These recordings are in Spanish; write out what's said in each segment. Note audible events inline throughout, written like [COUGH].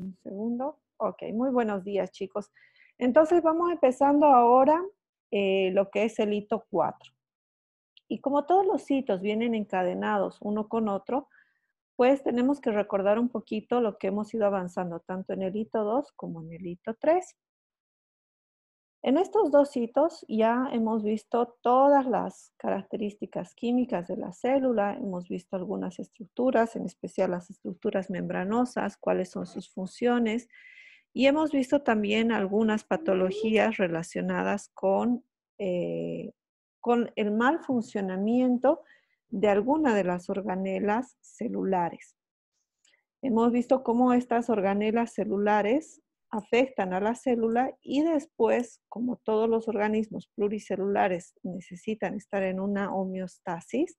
Un segundo. Ok, muy buenos días chicos. Entonces vamos empezando ahora eh, lo que es el hito 4. Y como todos los hitos vienen encadenados uno con otro, pues tenemos que recordar un poquito lo que hemos ido avanzando tanto en el hito 2 como en el hito 3. En estos dos hitos ya hemos visto todas las características químicas de la célula, hemos visto algunas estructuras, en especial las estructuras membranosas, cuáles son sus funciones, y hemos visto también algunas patologías relacionadas con, eh, con el mal funcionamiento de alguna de las organelas celulares. Hemos visto cómo estas organelas celulares afectan a la célula y después, como todos los organismos pluricelulares necesitan estar en una homeostasis,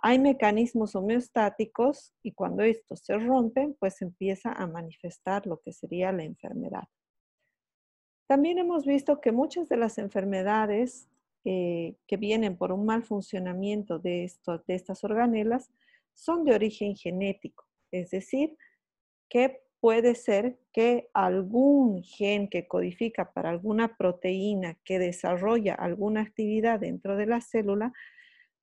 hay mecanismos homeostáticos y cuando estos se rompen, pues empieza a manifestar lo que sería la enfermedad. También hemos visto que muchas de las enfermedades eh, que vienen por un mal funcionamiento de, de estas organelas son de origen genético, es decir, que puede ser que algún gen que codifica para alguna proteína que desarrolla alguna actividad dentro de la célula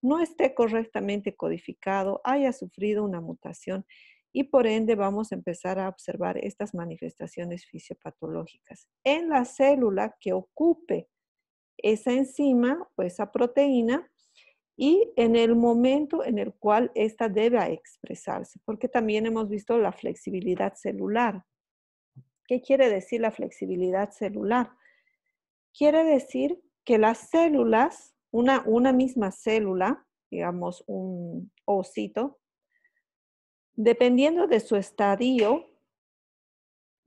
no esté correctamente codificado, haya sufrido una mutación y por ende vamos a empezar a observar estas manifestaciones fisiopatológicas. En la célula que ocupe esa enzima o esa proteína, y en el momento en el cual ésta debe expresarse, porque también hemos visto la flexibilidad celular. ¿Qué quiere decir la flexibilidad celular? Quiere decir que las células, una, una misma célula, digamos un osito, dependiendo de su estadio,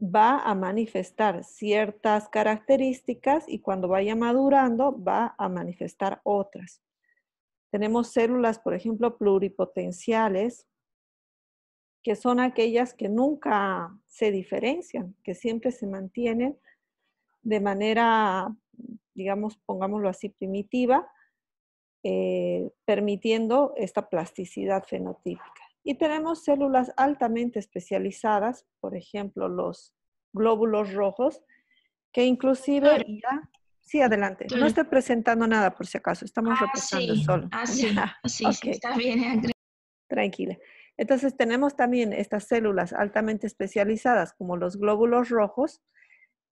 va a manifestar ciertas características y cuando vaya madurando va a manifestar otras. Tenemos células, por ejemplo, pluripotenciales, que son aquellas que nunca se diferencian, que siempre se mantienen de manera, digamos, pongámoslo así, primitiva, eh, permitiendo esta plasticidad fenotípica. Y tenemos células altamente especializadas, por ejemplo, los glóbulos rojos, que inclusive Sí, adelante. No estoy presentando nada por si acaso, estamos representando ah, repasando solo. Ah, sí, [LAUGHS] ah, sí, está bien. Eh, Tranquila. Entonces tenemos también estas células altamente especializadas como los glóbulos rojos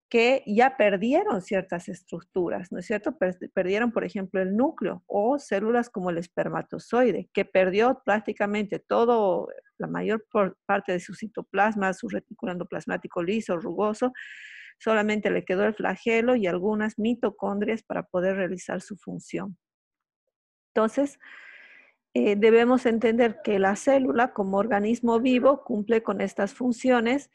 que ya perdieron ciertas estructuras, ¿no es cierto? Perdieron, por ejemplo, el núcleo o células como el espermatozoide, que perdió prácticamente todo, la mayor parte de su citoplasma, su reticulando plasmático liso, rugoso, Solamente le quedó el flagelo y algunas mitocondrias para poder realizar su función. Entonces, eh, debemos entender que la célula como organismo vivo cumple con estas funciones,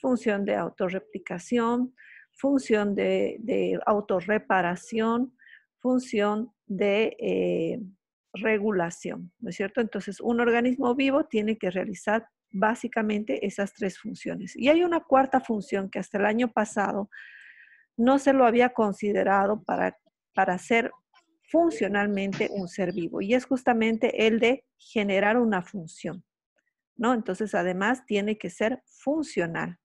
función de autorreplicación, función de, autorreparación, función de eh, regulación, ¿no es cierto? Entonces, un organismo vivo tiene que realizar básicamente esas tres funciones. Y hay una cuarta función que hasta el año pasado no se lo había considerado para, para ser funcionalmente un ser vivo y es justamente el de generar una función. ¿no? Entonces, además, tiene que ser funcional.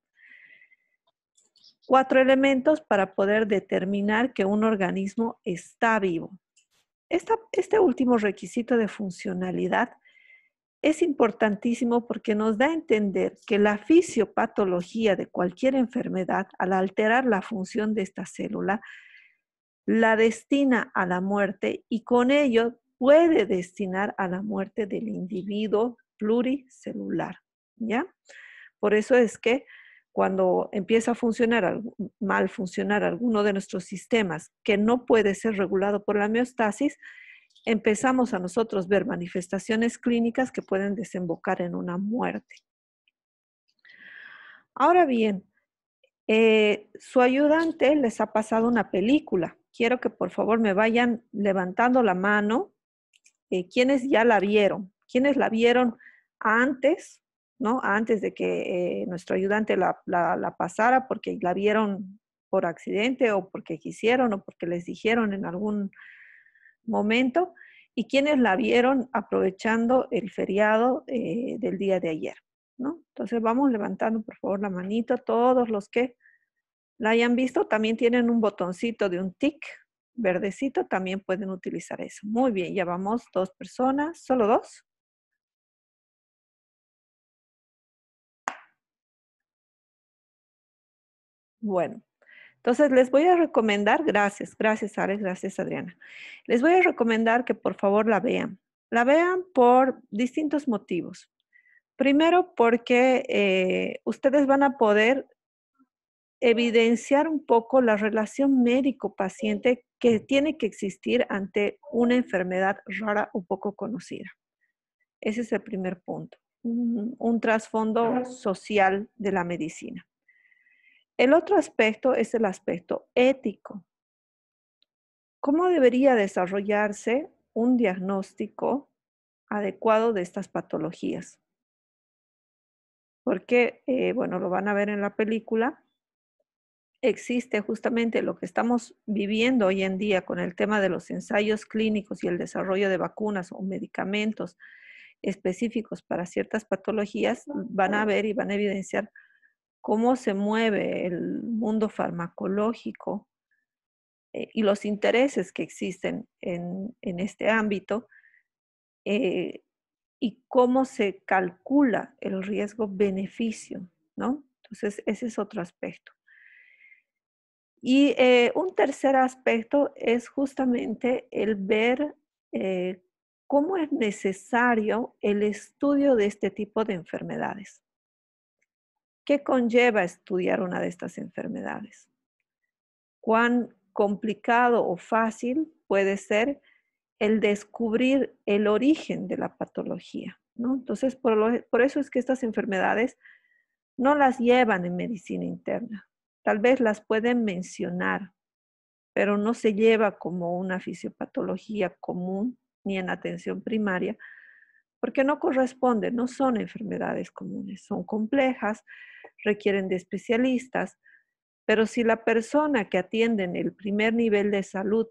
Cuatro elementos para poder determinar que un organismo está vivo. este último requisito de funcionalidad es importantísimo porque nos da a entender que la fisiopatología de cualquier enfermedad, al alterar la función de esta célula, la destina a la muerte y con ello puede destinar a la muerte del individuo pluricelular, ¿ya? Por eso es que cuando empieza a funcionar, mal funcionar alguno de nuestros sistemas que no puede ser regulado por la meostasis empezamos a nosotros ver manifestaciones clínicas que pueden desembocar en una muerte. Ahora bien, eh, su ayudante les ha pasado una película. Quiero que por favor me vayan levantando la mano eh, quienes ya la vieron, quienes la vieron antes, ¿no? Antes de que eh, nuestro ayudante la pasara porque la vieron por accidente o porque quisieron o porque les dijeron en algún momento y quienes la vieron aprovechando el feriado eh, del día de ayer. ¿no? Entonces vamos levantando por favor la manito, todos los que la hayan visto también tienen un botoncito de un tic verdecito, también pueden utilizar eso. Muy bien, ya vamos dos personas, solo dos. Bueno, entonces, les voy a recomendar, gracias, gracias Alex, gracias Adriana, les voy a recomendar que por favor la vean. La vean por distintos motivos. Primero, porque eh, ustedes van a poder evidenciar un poco la relación médico-paciente que tiene que existir ante una enfermedad rara o poco conocida. Ese es el primer punto, un trasfondo social de la medicina. El otro aspecto es el aspecto ético. ¿Cómo debería desarrollarse un diagnóstico adecuado de estas patologías? Porque, eh, bueno, lo van a ver en la película, existe justamente lo que estamos viviendo hoy en día con el tema de los ensayos clínicos y el desarrollo de vacunas o medicamentos específicos para ciertas patologías, van a ver y van a evidenciar cómo se mueve el mundo farmacológico eh, y los intereses que existen en, este ámbito eh, y cómo se calcula el riesgo-beneficio, ¿no? Entonces, ese es otro aspecto. Y eh, un tercer aspecto es justamente el ver cómo es necesario el estudio de este tipo de enfermedades. ¿Qué conlleva estudiar una de estas enfermedades? ¿Cuán complicado o fácil puede ser el descubrir el origen de la patología? ¿no? Entonces, e, por, eso es que estas enfermedades no las llevan en medicina interna. Tal vez las pueden mencionar, pero no se lleva como una fisiopatología común ni en atención primaria, porque no corresponde, no son enfermedades comunes, son complejas, requieren de especialistas, pero si la persona que atiende en el primer nivel de salud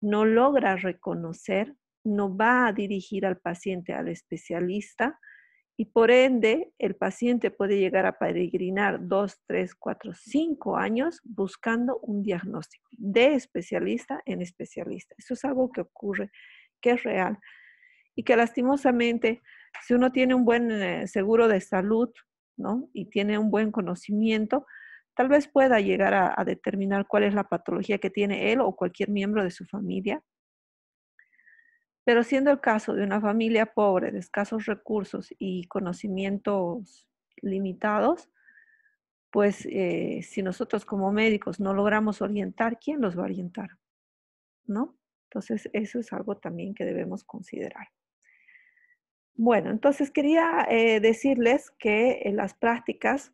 no logra reconocer, no va a dirigir al paciente al especialista y por ende el paciente puede llegar a peregrinar dos, tres, cuatro, cinco años buscando un diagnóstico de especialista en especialista. Eso es algo que ocurre, que es real y que lastimosamente si uno tiene un buen eh, seguro de salud, y tiene un buen conocimiento, tal vez pueda llegar a, determinar cuál es la patología que tiene él o cualquier miembro de su familia. Pero siendo el caso de una familia pobre, de escasos recursos y conocimientos limitados, pues eh, si nosotros como médicos no logramos orientar, ¿quién los va a orientar? ¿No? Entonces, eso es algo también que debemos considerar. Bueno, entonces quería eh, decirles que eh, las prácticas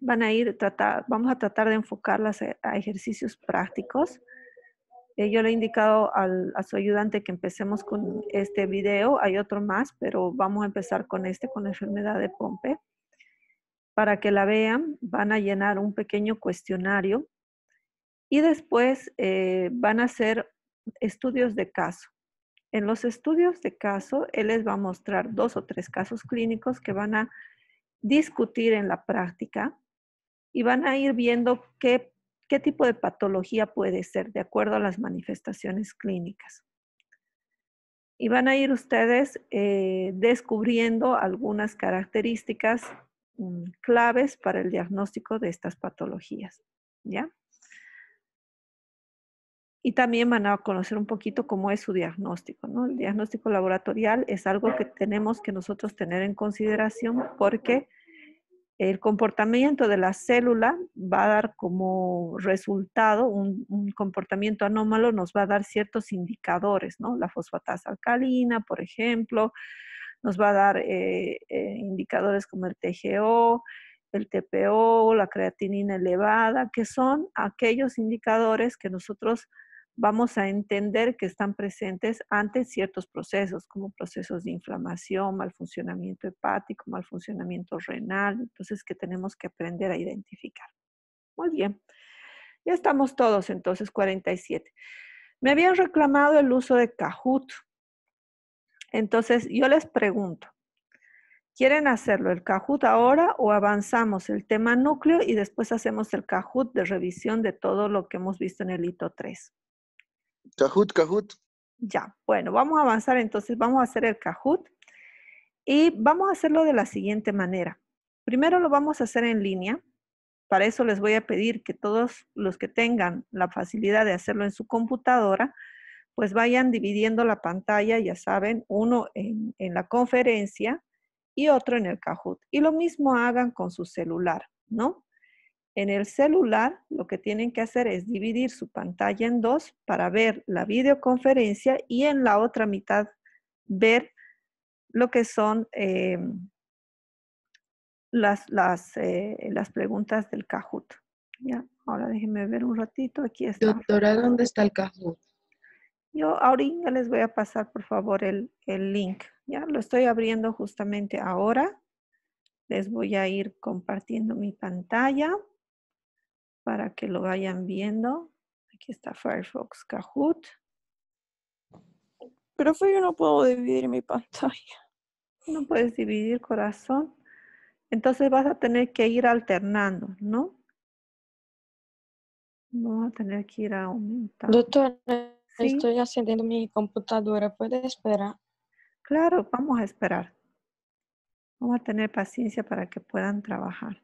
van a ir, tratar, vamos a tratar de enfocarlas e-, a, ejercicios prácticos. Eh, yo le he indicado a su ayudante que empecemos con este video, hay otro más, pero vamos a empezar con este, con la enfermedad de Pompe. Para que la vean, van a llenar un pequeño cuestionario y después van a hacer estudios de caso. En los estudios de caso, él les va a mostrar dos o tres casos clínicos que van a discutir en la práctica y van a ir viendo qué, tipo de patología puede ser de acuerdo a las manifestaciones clínicas. Y van a ir ustedes eh, descubriendo algunas características mm, claves para el diagnóstico de estas patologías. ¿Ya? y también van a conocer un poquito cómo es su diagnóstico. ¿no? El diagnóstico laboratorial es algo que tenemos que nosotros tener en consideración porque el comportamiento de la célula va a dar como resultado un, comportamiento anómalo, nos va a dar ciertos indicadores, ¿no? La fosfatasa alcalina, por ejemplo, nos va a dar eh, eh, indicadores como el TGO, el TPO, la creatinina elevada, que son aquellos indicadores que nosotros vamos a entender que están presentes ante ciertos procesos, como procesos de inflamación, mal funcionamiento hepático, mal funcionamiento renal, entonces que tenemos que aprender a identificar. Muy bien, ya estamos todos entonces, 47. Me habían reclamado el uso de Kahoot. Entonces yo les pregunto, ¿quieren hacerlo el Kahoot ahora o avanzamos el tema núcleo y después hacemos el Kahoot de revisión de todo lo que hemos visto en el hito 3? Cajut, Cajut. Ya, bueno, vamos a avanzar entonces, vamos a hacer el Cajut y vamos a hacerlo de la siguiente manera. Primero lo vamos a hacer en línea. Para eso les voy a pedir que todos los que tengan la facilidad de hacerlo en su computadora, pues vayan dividiendo la pantalla, ya saben, uno en, la conferencia y otro en el Cajut. Y lo mismo hagan con su celular, ¿no? En el celular lo que tienen que hacer es dividir su pantalla en dos para ver la videoconferencia y en la otra mitad ver lo que son em, eh, las, preguntas del Kahoot. Ahora déjenme ver un ratito, aquí Doctora, ¿dónde está el Kahoot? Yo ahorita les voy a pasar, por favor, el, el, link. Ya lo estoy abriendo justamente ahora. Les voy a ir compartiendo mi pantalla para que lo vayan viendo. Aquí está Firefox Kahoot. fue yo no puedo dividir mi pantalla. No puedes dividir, corazón. Entonces vas a tener que ir alternando, ¿no? Vamos a tener que ir aumentando. Doctor, estoy ascendiendo mi computadora. ¿Puede esperar? Claro, vamos a esperar. Vamos a tener paciencia para que puedan trabajar.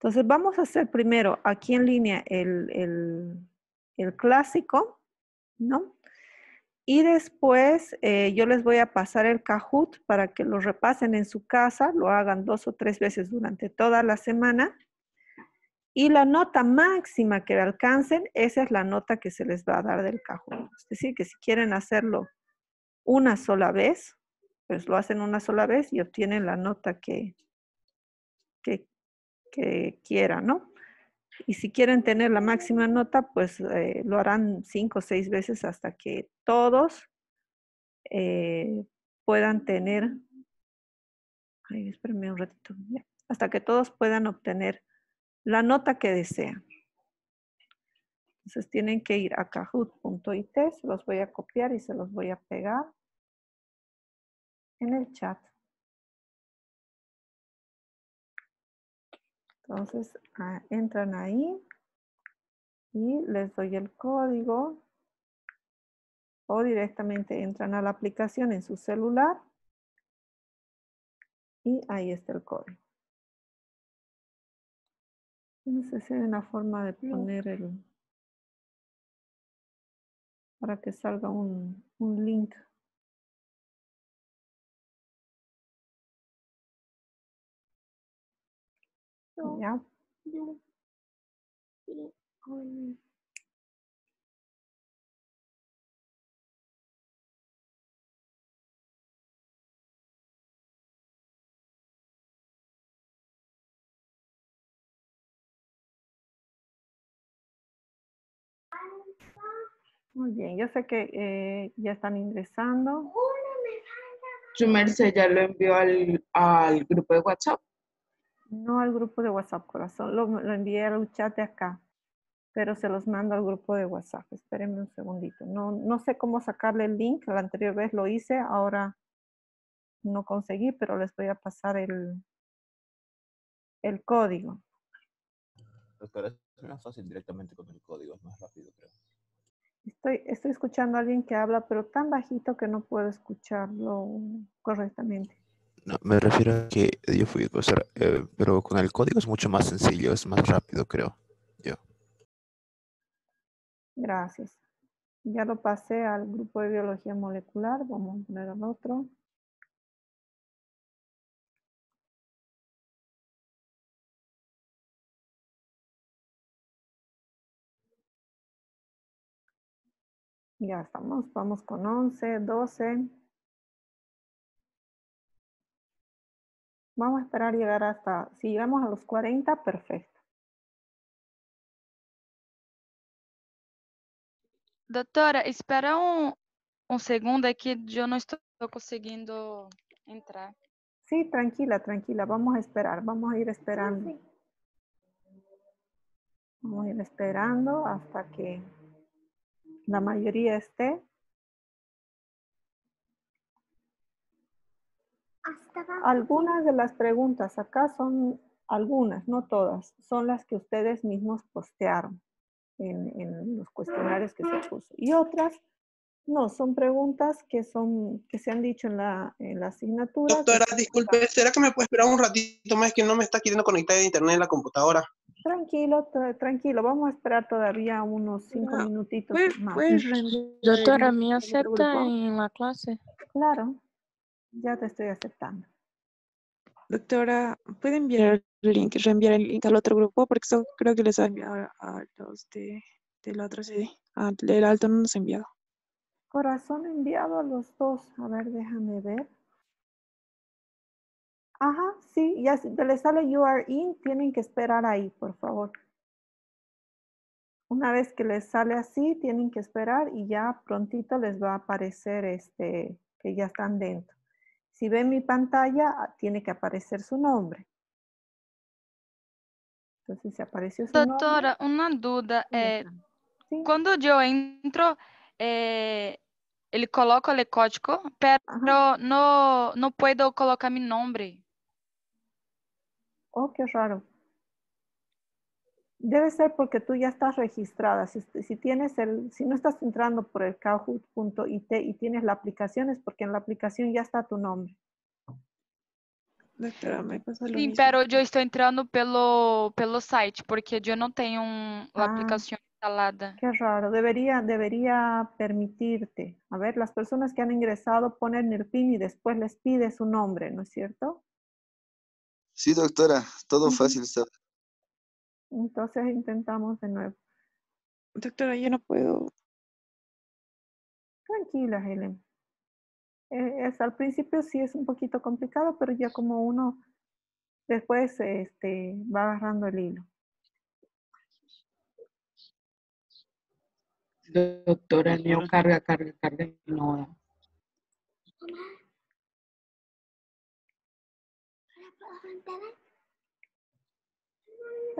Entonces vamos a hacer primero aquí en línea el, clásico, ¿no? Y después eh, yo les voy a pasar el Kahoot para que lo repasen en su casa, lo hagan dos o tres veces durante toda la semana. Y la nota máxima que alcancen, esa es la nota que se les va a dar del Kahoot. Es decir, que si quieren hacerlo una sola vez, pues lo hacen una sola vez y obtienen la nota que, que, que quiera, ¿no? Y si quieren tener la máxima nota, pues eh, lo harán cinco o seis veces hasta que todos eh, puedan tener, ay, espérenme un ratito, hasta que todos puedan obtener la nota que desean. Entonces tienen que ir a kahoot.it, se los voy a copiar y se los voy a pegar en el chat. Entonces ah, entran ahí y les doy el código o directamente entran a la aplicación en su celular y ahí está el código. No sé si hay una forma de poner el... para que salga un link. Muy bien, yo sé que eh, ya están ingresando. Su merced ya lo envió al, al grupo de WhatsApp. No al grupo de WhatsApp, corazón. Lo, envié al chat de acá, pero se los mando al grupo de WhatsApp. Espérenme un segundito. No, no sé cómo sacarle el link. La anterior vez lo hice, ahora no conseguí, pero les voy a pasar el, el código. Doctora, es más fácil directamente con el código, es más rápido, creo. Estoy, estoy escuchando a alguien que habla, pero tan bajito que no puedo escucharlo correctamente me refiero a que yo fui, a eh, pero con el código es mucho más sencillo, es más rápido, creo yo. Gracias. Ya lo pasé al grupo de biología molecular, vamos a poner al otro. Ya estamos, vamos con 11, 12. Vamos a esperar llegar hasta, si llegamos a los 40, perfecto. Doctora, espera un un segundo que yo no estoy conseguindo entrar. sí, tranquila, tranquila, vamos a esperar, vamos a ir esperando. Vamos a ir esperando hasta que la mayoría esté. Algunas de las preguntas acá son algunas, no todas, son las que ustedes mismos postearon en, los cuestionarios que se puso. Y otras no, son preguntas que son que se han dicho en la, en la asignatura. Doctora, disculpe, ¿será que me puede esperar un ratito más que no me está queriendo conectar a internet en la computadora? Tranquilo, tranquilo, vamos a esperar todavía unos cinco ah, minutitos pues, más. Pues, doctora, ¿me acepta en la clase? Claro, ya te estoy aceptando. Doctora, ¿puede enviar el link, reenviar el link al otro grupo? Porque creo que les ha enviado a los de, la otra sede. el alto no nos ha enviado. Corazón enviado a los dos. A ver, déjame ver. Ajá, sí, ya les sale you are in, tienen que esperar ahí, por favor. Una vez que les sale así, tienen que esperar y ya prontito les va a aparecer este que ya están dentro. Si ve mi pantalla, ah, tiene que aparecer su nombre. Entonces, se apareció su Doctora, una duda. Eh, cuando yo entro, eh, él coloca el código, pero no, no puedo colocar mi nombre. Oh, qué raro. Debe ser porque tú ya estás registrada. Si, tienes el, si no estás entrando por el kahoot.it y tienes la aplicación, es porque en la aplicación ya está tu nombre. Doctora, me pasa pero yo estoy entrando pelo, pelo site, porque yo no tengo la ah. aplicación instalada. Qué raro, debería, debería permitirte. A ver, las personas que han ingresado ponen el PIN y después les pide su nombre, ¿no es cierto? Sí, doctora, todo fácil, está. Entonces intentamos de nuevo. Doctora, yo no puedo. Tranquila, Helen. Eh, es, al principio sí es un poquito complicado, pero ya como uno después este, va agarrando el hilo. Doctora, el carga, carga, carga no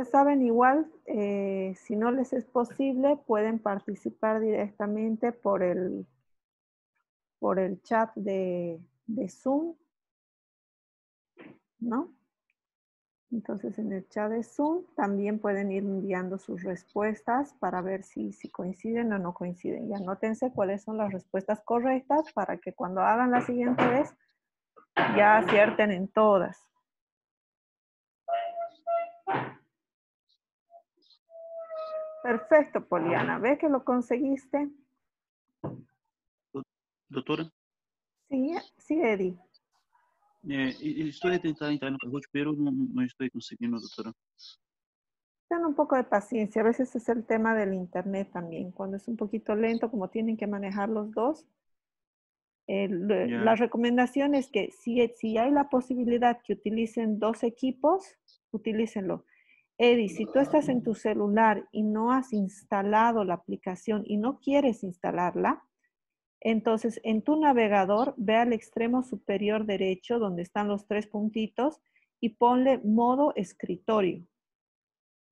saben igual, eh, si no les es posible, pueden participar directamente por el, por el chat de, Zoom, ¿no? Entonces en el chat de Zoom también pueden ir enviando sus respuestas para ver si, si coinciden o no coinciden. Y anótense cuáles son las respuestas correctas para que cuando hagan la siguiente vez ya acierten en todas. Perfecto, Poliana. ¿Ves que lo conseguiste? ¿Doctora? Sí, sí, Eddie. Eh, estoy intentando intentando entrar no pero no estoy consiguiendo, doctora. un poco de paciencia, a veces es el tema del internet también. Cuando es un poquito lento, como tienen que manejar los dos, la recomendación es que si, hay la posibilidad que utilicen dos equipos, utilícenlo. Eddie, si tú estás en tu celular y no has instalado la aplicación y no quieres instalarla, entonces en tu navegador ve al extremo superior derecho donde están los tres puntitos y ponle modo escritorio.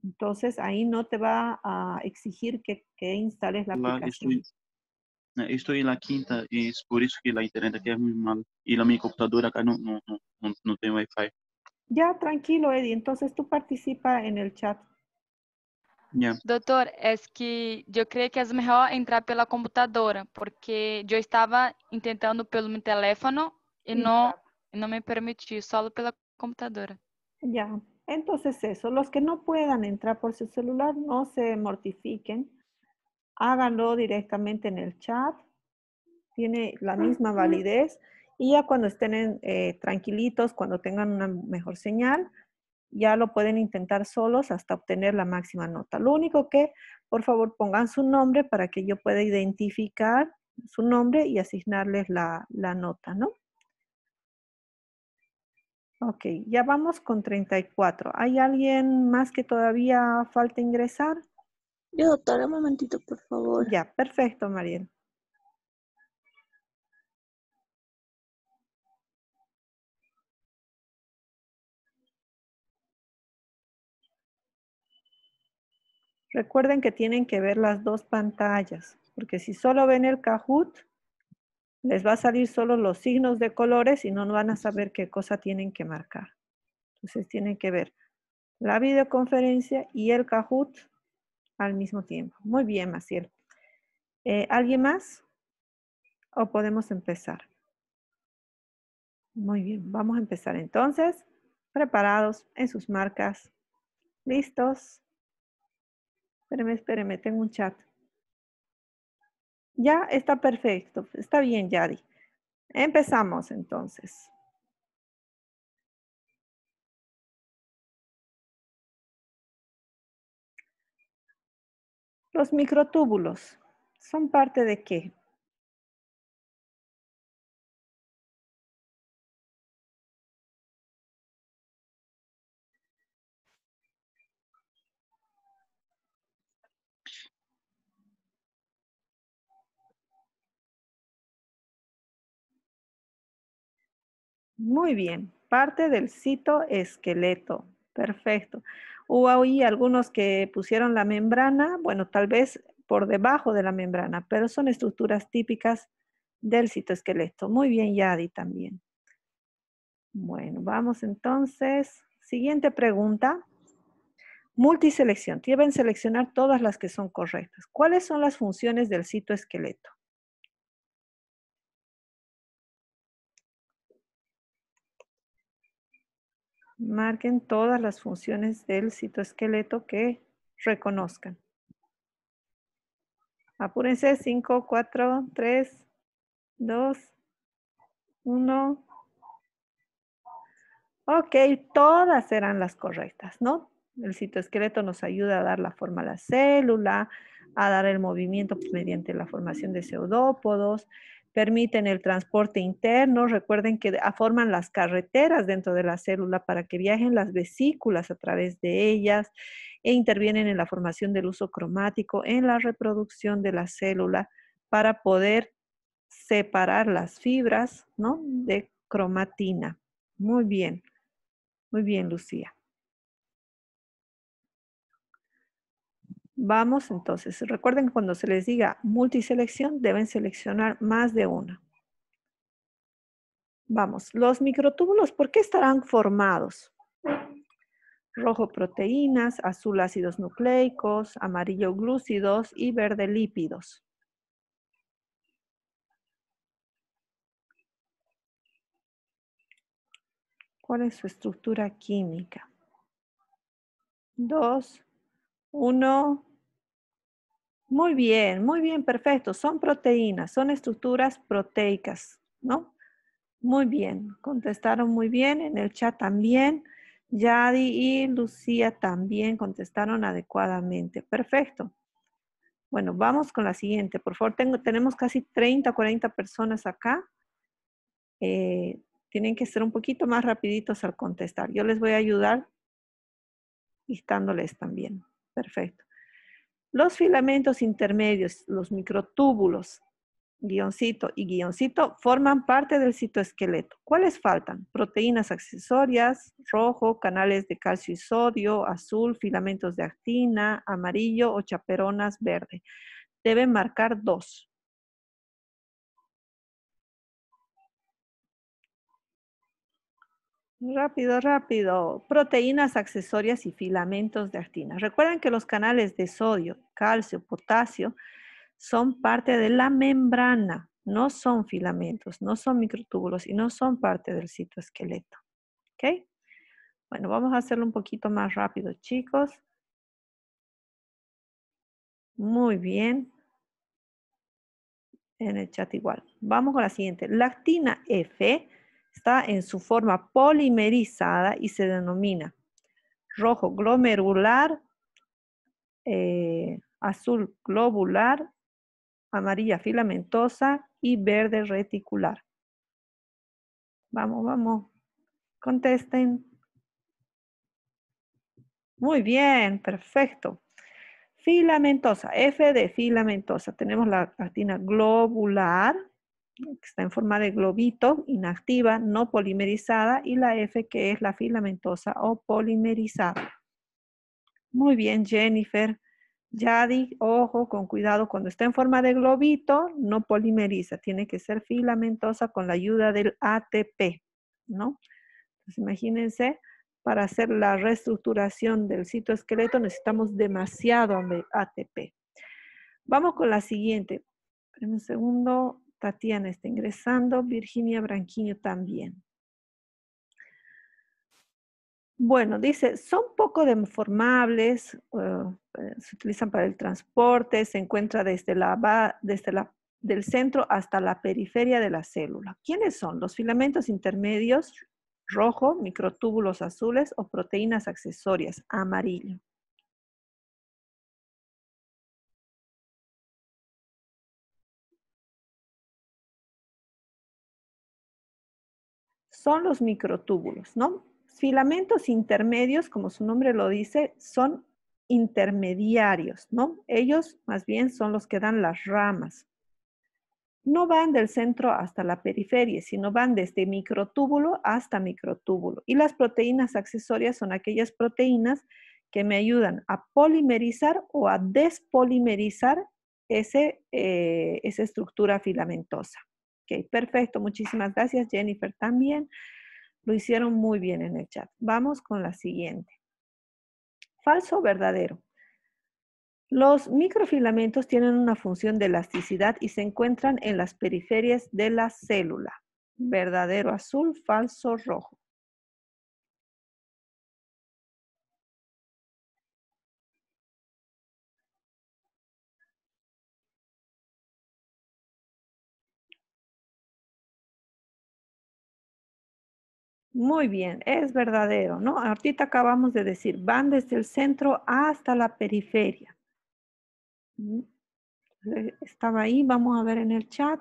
Entonces ahí no te va a exigir que, instales la, aplicación. Estoy, eh, estoy, en la quinta y es por eso que la internet aquí es muy mal y la mi computadora acá no, no, no, no, no tiene wifi. Ya, tranquilo, Eddie. Entonces tú participa en el chat. Doctor, es que yo creo que es mejor entrar por la computadora, porque yo estaba intentando por mi teléfono y no me me por la pela computadora. Ya, entonces eso. Los que no puedan entrar por su celular, no se mortifiquen. Háganlo directamente en el chat. Tiene la ah, misma validez. Y ya cuando estén eh, tranquilitos, cuando tengan una mejor señal, ya lo pueden intentar solos hasta obtener la máxima nota. Lo único que, por favor, pongan su nombre para que yo pueda identificar su nombre y asignarles la, nota, ¿no? Ok, ya vamos con 34. ¿Hay alguien más que todavía falta ingresar? Yo, doctor un momentito, por favor. Ya, perfecto, Mariel. Recuerden que tienen que ver las dos pantallas, porque si solo ven el Kahoot, les va a salir solo los signos de colores y no van a saber qué cosa tienen que marcar. Entonces tienen que ver la videoconferencia y el Kahoot al mismo tiempo. Muy bien, Maciel. Eh, ¿Alguien más? ¿O podemos empezar? Muy bien, vamos a empezar entonces. Preparados en sus marcas. ¿Listos? Espéreme, espéreme, tengo un chat. Ya está perfecto. Está bien, Yadi. Empezamos entonces. Los microtúbulos son parte de qué? Muy bien, parte del citoesqueleto. Perfecto. Hubo ahí algunos que pusieron la membrana, bueno, tal vez por debajo de la membrana, pero son estructuras típicas del citoesqueleto. Muy bien, Yadi también. Bueno, vamos entonces. Siguiente pregunta. Multiselección. Deben seleccionar todas las que son correctas. ¿Cuáles son las funciones del citoesqueleto? Marquen todas las funciones del citoesqueleto que reconozcan. Apúrense, 5, 4, 3, 2, 1. Ok, todas serán las correctas, ¿no? El citoesqueleto nos ayuda a dar la forma a la célula, a dar el movimiento mediante la formación de pseudópodos, permiten el transporte interno, recuerden que ah, forman las carreteras dentro de la célula para que viajen las vesículas a través de ellas e intervienen en la formación del uso cromático, en la reproducción de la célula para poder separar las fibras ¿no? de cromatina. Muy bien, muy bien Lucía. Vamos entonces, recuerden que cuando se les diga multiselección deben seleccionar más de una. Vamos, los microtúbulos, ¿por qué estarán formados? Rojo proteínas, azul ácidos nucleicos, amarillo glúcidos y verde lípidos. ¿Cuál es su estructura química? Dos, uno, muy bien, muy bien, perfecto. Son proteínas, son estructuras proteicas, ¿no? Muy bien, contestaron muy bien, en el chat también. Yadi y Lucía también contestaron adecuadamente. Perfecto. Bueno, vamos con la siguiente. Por favor, tenemos casi 30, 40 personas acá. Eh, tienen que ser un poquito más rapiditos al contestar. Yo les voy a ayudar listándoles también. Perfecto. Los filamentos intermedios, los microtúbulos, guioncito y guioncito, forman parte del citoesqueleto. ¿Cuáles faltan? Proteínas accesorias, rojo, canales de calcio y sodio, azul, filamentos de actina, amarillo o chaperonas verde. Deben marcar dos. Rápido, rápido. Proteínas accesorias y filamentos de actina. Recuerden que los canales de sodio, calcio, potasio son parte de la membrana, no son filamentos, no son microtúbulos y no son parte del citoesqueleto. ¿Ok? Bueno, vamos a hacerlo un poquito más rápido, chicos. Muy bien. En el chat igual. Vamos con la siguiente. Lactina F Está en su forma polimerizada y se denomina rojo glomerular, eh, azul globular, amarilla filamentosa y verde reticular. Vamos, vamos. Contesten. Muy bien, perfecto. Filamentosa, F de filamentosa. Tenemos la actina globular, está en forma de globito, inactiva, no polimerizada, y la F, que es la filamentosa o polimerizada. Muy bien, Jennifer. Yadi, ojo, con cuidado, cuando está en forma de globito, no polimeriza, tiene que ser filamentosa con la ayuda del ATP, ¿no? Entonces, imagínense, para hacer la reestructuración del citoesqueleto necesitamos demasiado ATP. Vamos con la siguiente. En un segundo, Tatiana está ingresando, Virginia Branquiño también. Bueno, dice, son poco deformables, eh, eh, se utilizan para el transporte, se encuentra desde, la, desde del centro hasta la periferia de la célula. ¿Quiénes son? Los filamentos intermedios rojo, microtúbulos azules o proteínas accesorias amarillo. son los microtúbulos, ¿no? Filamentos intermedios, como su nombre lo dice, son intermediarios, ¿no? Ellos más bien son los que dan las ramas. No van del centro hasta la periferia, sino van desde microtúbulo hasta microtúbulo. Y las proteínas accesorias son aquellas proteínas que me ayudan a polimerizar o a despolimerizar ese, eh, esa estructura filamentosa. Ok, perfecto. Muchísimas gracias, Jennifer, también. Lo hicieron muy bien en el chat. Vamos con la siguiente. Falso verdadero. Los microfilamentos tienen una función de elasticidad y se encuentran en las periferias de la célula. Verdadero azul, falso rojo. Muy bien, es verdadero, ¿no? Ahorita acabamos de decir, van desde el centro hasta la periferia. Mm, eh, estaba ahí, vamos a ver en el chat.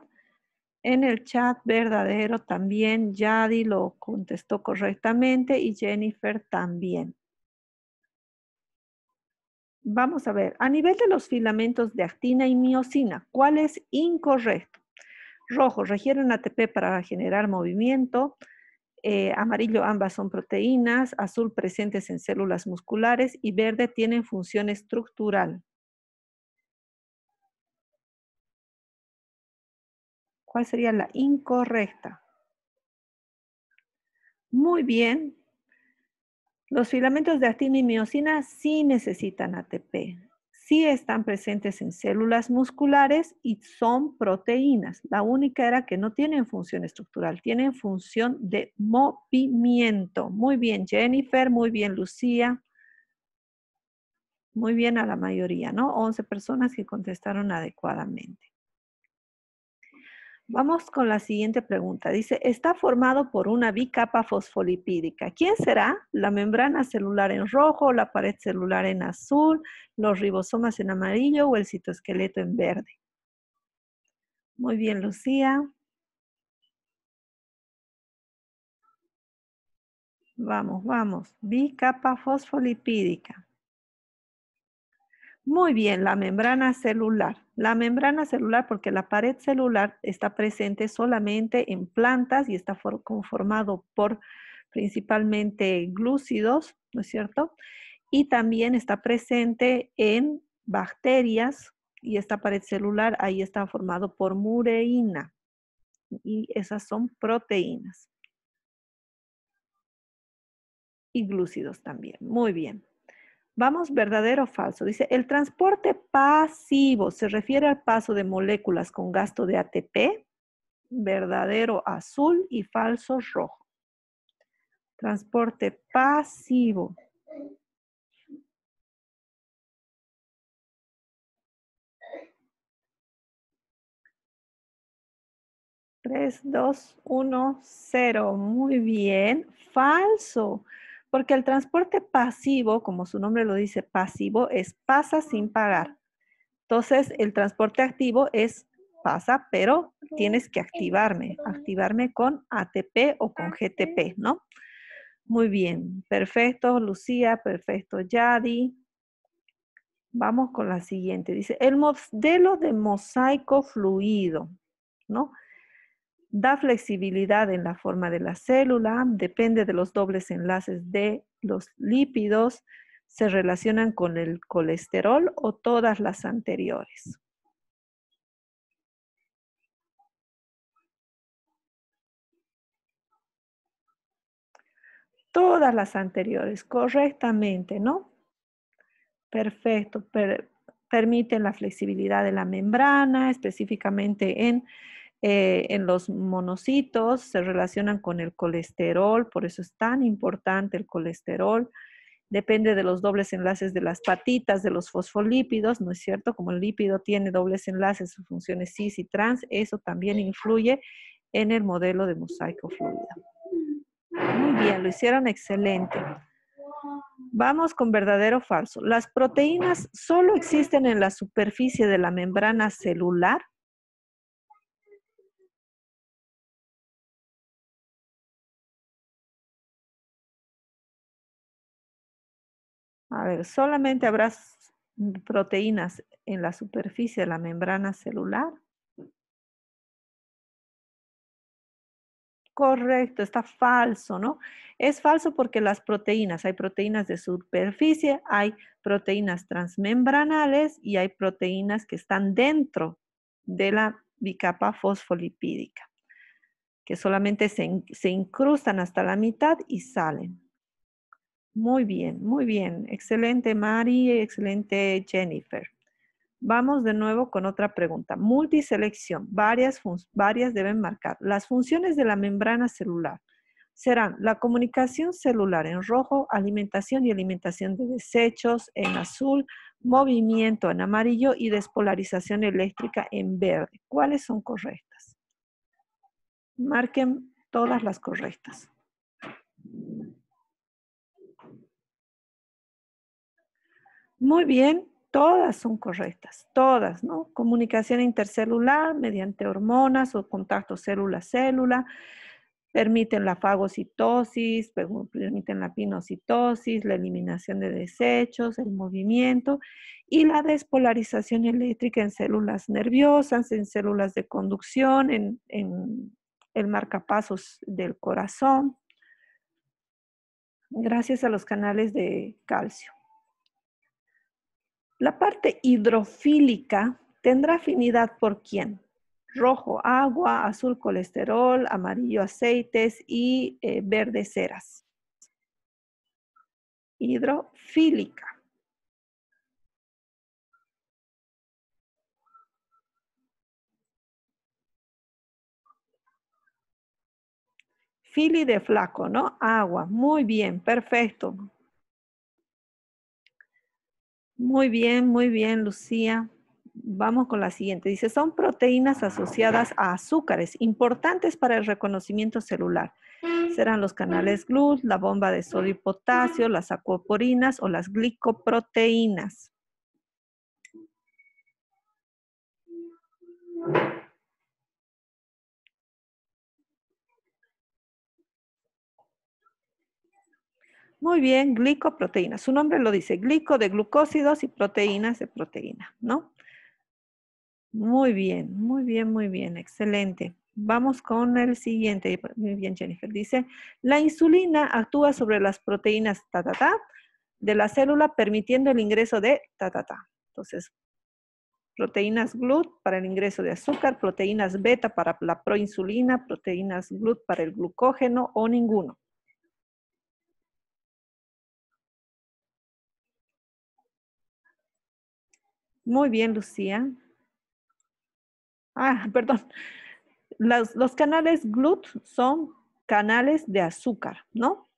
En el chat verdadero también, Yadi lo contestó correctamente y Jennifer también. Vamos a ver, a nivel de los filamentos de actina y miocina, ¿cuál es incorrecto? Rojo, requieren ATP para generar movimiento. Eh, amarillo ambas son proteínas, azul presentes en células musculares y verde tienen función estructural. ¿Cuál sería la incorrecta? Muy bien. Los filamentos de actina y miocina sí necesitan ATP sí están presentes en células musculares y son proteínas. La única era que no tienen función estructural, tienen función de movimiento. Muy bien, Jennifer, muy bien, Lucía. Muy bien a la mayoría, ¿no? 11 personas que contestaron adecuadamente. Vamos con la siguiente pregunta. Dice, está formado por una bicapa fosfolipídica. ¿Quién será? La membrana celular en rojo, la pared celular en azul, los ribosomas en amarillo o el citoesqueleto en verde. Muy bien, Lucía. Vamos, vamos. Bicapa fosfolipídica. Muy bien, la membrana celular. La membrana celular, porque la pared celular está presente solamente en plantas y está conformado por principalmente glúcidos, ¿no es cierto? Y también está presente en bacterias y esta pared celular ahí está formado por mureína y esas son proteínas y glúcidos también. Muy bien. Vamos verdadero o falso. Dice, el transporte pasivo se refiere al paso de moléculas con gasto de ATP, verdadero azul y falso rojo. Transporte pasivo. 3, 2, 1, 0. Muy bien. Falso. Porque el transporte pasivo, como su nombre lo dice, pasivo, es pasa sin pagar. Entonces, el transporte activo es pasa, pero tienes que activarme, activarme con ATP o con GTP, ¿no? Muy bien, perfecto, Lucía, perfecto, Yadi. Vamos con la siguiente. Dice, el modelo de mosaico fluido, ¿no? da flexibilidad en la forma de la célula, depende de los dobles enlaces de los lípidos, se relacionan con el colesterol o todas las anteriores. Todas las anteriores, correctamente, ¿no? Perfecto, permiten la flexibilidad de la membrana, específicamente en eh, en los monocitos se relacionan con el colesterol, por eso es tan importante el colesterol. Depende de los dobles enlaces de las patitas, de los fosfolípidos, ¿no es cierto? Como el lípido tiene dobles enlaces, sus funciones cis y trans, eso también influye en el modelo de mosaico fluido. Muy bien, lo hicieron excelente. Vamos con verdadero o falso. ¿Las proteínas solo existen en la superficie de la membrana celular? Eh, solamente habrá proteínas en la superficie de la membrana celular. Correcto, está falso, ¿no? Es falso porque las proteínas, hay proteínas de superficie, hay proteínas transmembranales y hay proteínas que están dentro de la bicapa fosfolipídica, que solamente se incrustan hasta la mitad y salen. Muy bien, muy bien. Excelente Mari, excelente Jennifer. Vamos de nuevo con otra pregunta. Multiselección. Varias, varias deben marcar. Las funciones de la membrana celular serán la comunicación celular en rojo, alimentación y alimentación de desechos en azul, movimiento en amarillo y despolarización eléctrica en verde. ¿Cuáles son correctas? Marquen todas las correctas. Muy bien, todas son correctas, todas, ¿no? Comunicación intercelular mediante hormonas o contacto célula-célula, permiten la fagocitosis, permiten la pinocitosis, la eliminación de desechos, el movimiento y la despolarización eléctrica en células nerviosas, en células de conducción, en, en el marcapasos del corazón, gracias a los canales de calcio. La parte hidrofílica tendrá afinidad por quién? Rojo agua, azul colesterol, amarillo aceites y eh, verde ceras. Hidrofílica. Fili de flaco, ¿no? Agua. Muy bien, perfecto. Muy bien, muy bien, Lucía. Vamos con la siguiente. Dice, son proteínas asociadas a azúcares importantes para el reconocimiento celular. Serán los canales GLUT, la bomba de sodio y potasio, las acuaporinas o las glicoproteínas. Muy bien, glicoproteína. Su nombre lo dice, glico de glucósidos y proteínas de proteína, ¿no? Muy bien, muy bien, muy bien, excelente. Vamos con el siguiente. Muy bien, Jennifer. Dice, la insulina actúa sobre las proteínas ta, ta, ta, de la célula permitiendo el ingreso de ta, ta, ta. Entonces, proteínas GLUT para el ingreso de azúcar, proteínas beta para la proinsulina, proteínas GLUT para el glucógeno o ninguno. Muy bien, Lucía. Ah, [LAUGHS] perdón. Los, canales GLUT son canales de azúcar, ¿no?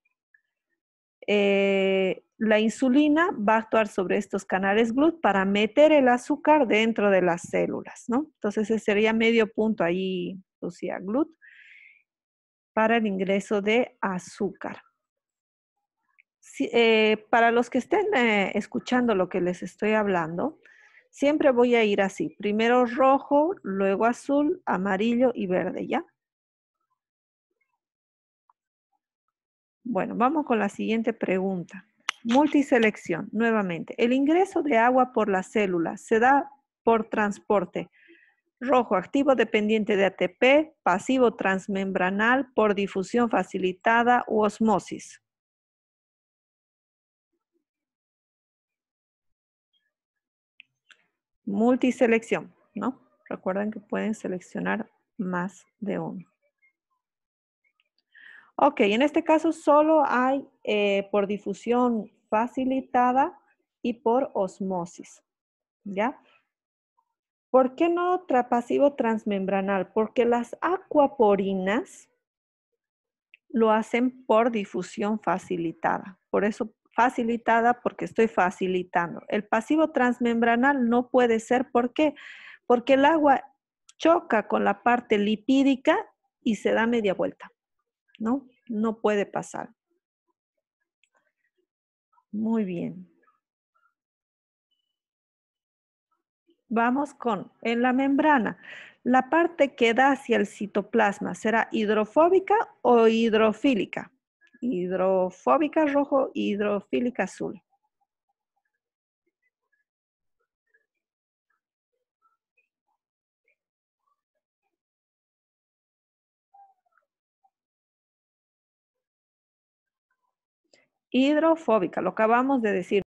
Eh, la insulina va a actuar sobre estos canales GLUT para meter el azúcar dentro de las células, ¿no? Entonces ese sería medio punto ahí, Lucía, GLUT, para el ingreso de azúcar. Eh, para los que estén eh, escuchando lo que les estoy hablando, Siempre voy a ir así. Primero rojo, luego azul, amarillo y verde, ¿ya? Bueno, vamos con la siguiente pregunta. Multiselección, nuevamente. El ingreso de agua por la célula se da por transporte. Rojo, activo dependiente de ATP, pasivo transmembranal por difusión facilitada u osmosis. multiselección, ¿no? Recuerden que pueden seleccionar más de uno. Ok, en este caso solo hay eh, por difusión facilitada y por osmosis, ¿ya? ¿Por qué no trapasivo transmembranal? Porque las acuaporinas lo hacen por difusión facilitada. Por eso facilitada porque estoy facilitando. El pasivo transmembranal no puede ser, ¿por qué? Porque el agua choca con la parte lipídica y se da media vuelta, ¿no? No puede pasar. Muy bien. Vamos con, en la membrana, la parte que da hacia el citoplasma, ¿será hidrofóbica o hidrofílica? hidrofóbica rojo hidrofílica azul. Hidrofóbica, lo acabamos de decir.